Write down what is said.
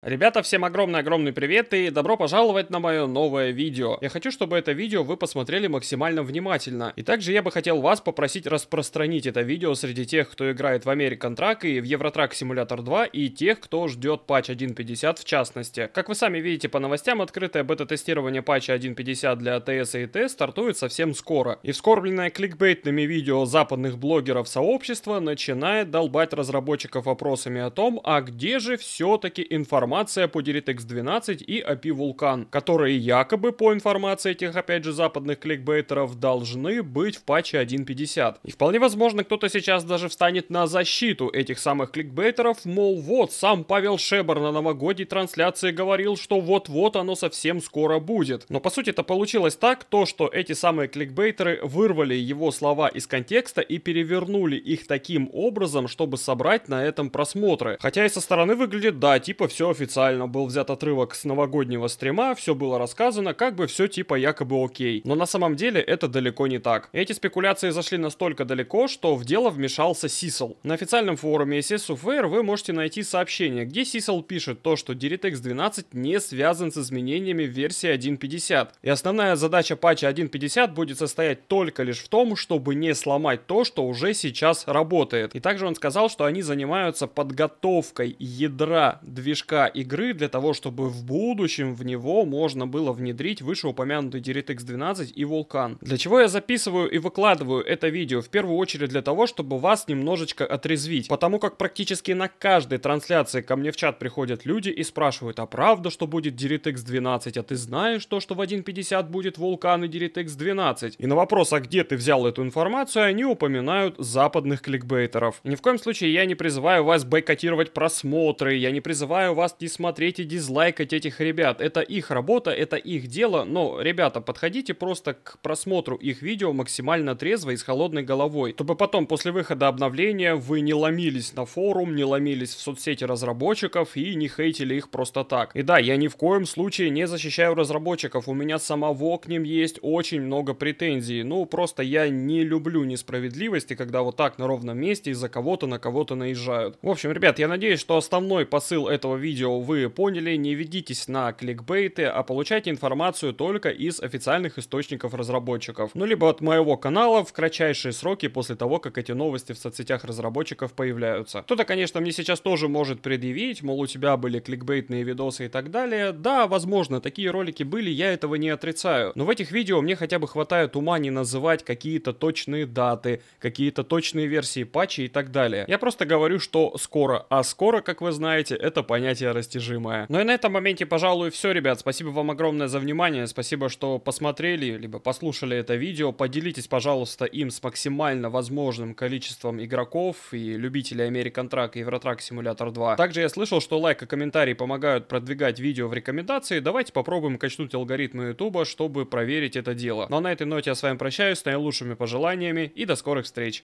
Ребята, всем огромный-огромный привет и добро пожаловать на мое новое видео. Я хочу, чтобы это видео вы посмотрели максимально внимательно. И также я бы хотел вас попросить распространить это видео среди тех, кто играет в American Track и в Евротрак Simulator 2, и тех, кто ждет патч 1.50 в частности. Как вы сами видите по новостям, открытое бета-тестирование патча 1.50 для ТС и ТС стартует совсем скоро. И вскормленное кликбейтными видео западных блогеров сообщества начинает долбать разработчиков вопросами о том, а где же все-таки информация информация по DirectX 12 и API Vulkan, которые якобы, по информации этих, опять же, западных кликбейтеров, должны быть в патче 1.50. И вполне возможно, кто-то сейчас даже встанет на защиту этих самых кликбейтеров, мол, вот, сам Павел Шебер на новогодней трансляции говорил, что вот-вот оно совсем скоро будет. Но по сути это получилось так, то, что эти самые кликбейтеры вырвали его слова из контекста и перевернули их таким образом, чтобы собрать на этом просмотры. Хотя и со стороны выглядит, да, типа все официально был взят отрывок с новогоднего стрима, все было рассказано, как бы все типа якобы окей. Но на самом деле это далеко не так. Эти спекуляции зашли настолько далеко, что в дело вмешался Сисел. На официальном форуме SS Software вы можете найти сообщение, где Сисел пишет то, что DirectX 12 не связан с изменениями в версии 1.50. И основная задача патча 1.50 будет состоять только лишь в том, чтобы не сломать то, что уже сейчас работает. И также он сказал, что они занимаются подготовкой ядра движка игры для того, чтобы в будущем в него можно было внедрить вышеупомянутый DirectX 12 и Vulkan. Для чего я записываю и выкладываю это видео? В первую очередь для того, чтобы вас немножечко отрезвить, потому как практически на каждой трансляции ко мне в чат приходят люди и спрашивают, а правда, что будет DirectX 12, а ты знаешь то, что в 1.50 будет Vulkan и DirectX 12? И на вопрос, а где ты взял эту информацию, они упоминают западных кликбейтеров. Ни в коем случае я не призываю вас бойкотировать просмотры, я не призываю вас смотреть и дизлайкать этих ребят. Это их работа, это их дело, но, ребята, подходите просто к просмотру их видео максимально трезво и с холодной головой, чтобы потом после выхода обновления вы не ломились на форум, не ломились в соцсети разработчиков и не хейтили их просто так. И да, я ни в коем случае не защищаю разработчиков, у меня самого к ним есть очень много претензий, ну просто я не люблю несправедливости, когда вот так на ровном месте из-за кого-то на кого-то наезжают. В общем, ребят, я надеюсь, что основной посыл этого видео видео вы поняли, не ведитесь на кликбейты, а получайте информацию только из официальных источников разработчиков. Ну, либо от моего канала в кратчайшие сроки после того, как эти новости в соцсетях разработчиков появляются. Кто-то, конечно, мне сейчас тоже может предъявить, мол, у тебя были кликбейтные видосы и так далее. Да, возможно, такие ролики были, я этого не отрицаю. Но в этих видео мне хотя бы хватает ума не называть какие-то точные даты, какие-то точные версии патчи и так далее. Я просто говорю, что скоро, а скоро, как вы знаете, это понятие растяжимая. Ну и на этом моменте, пожалуй, все, ребят. Спасибо вам огромное за внимание. Спасибо, что посмотрели, либо послушали это видео. Поделитесь, пожалуйста, им с максимально возможным количеством игроков и любителей American Track и Евротрак Simulator 2. Также я слышал, что лайк и комментарий помогают продвигать видео в рекомендации. Давайте попробуем качнуть алгоритмы YouTube, чтобы проверить это дело. Ну а на этой ноте я с вами прощаюсь с наилучшими пожеланиями и до скорых встреч.